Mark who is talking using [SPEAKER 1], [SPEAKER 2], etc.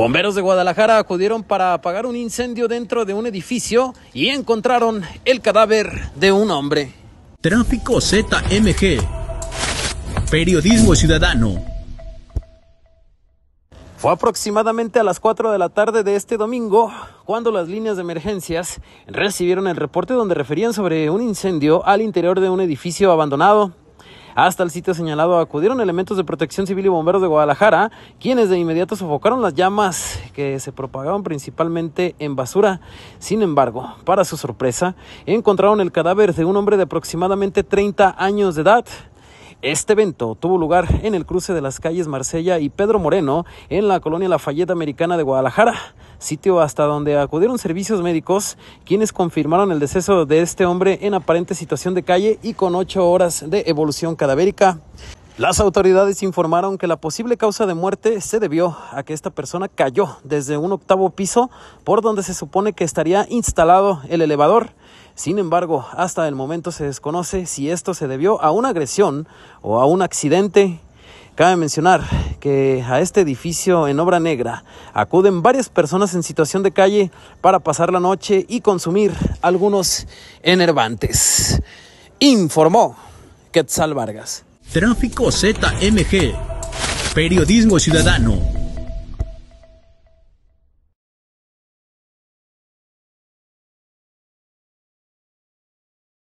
[SPEAKER 1] Bomberos de Guadalajara acudieron para apagar un incendio dentro de un edificio y encontraron el cadáver de un hombre. Tráfico ZMG. Periodismo Ciudadano. Fue aproximadamente a las 4 de la tarde de este domingo cuando las líneas de emergencias recibieron el reporte donde referían sobre un incendio al interior de un edificio abandonado. Hasta el sitio señalado acudieron elementos de protección civil y bomberos de Guadalajara, quienes de inmediato sofocaron las llamas que se propagaban principalmente en basura. Sin embargo, para su sorpresa, encontraron el cadáver de un hombre de aproximadamente 30 años de edad. Este evento tuvo lugar en el cruce de las calles Marsella y Pedro Moreno en la colonia Lafayette Americana de Guadalajara sitio hasta donde acudieron servicios médicos, quienes confirmaron el deceso de este hombre en aparente situación de calle y con ocho horas de evolución cadavérica. Las autoridades informaron que la posible causa de muerte se debió a que esta persona cayó desde un octavo piso por donde se supone que estaría instalado el elevador. Sin embargo, hasta el momento se desconoce si esto se debió a una agresión o a un accidente Cabe mencionar que a este edificio en obra negra acuden varias personas en situación de calle para pasar la noche y consumir algunos enervantes. Informó Quetzal Vargas. Tráfico ZMG. Periodismo Ciudadano.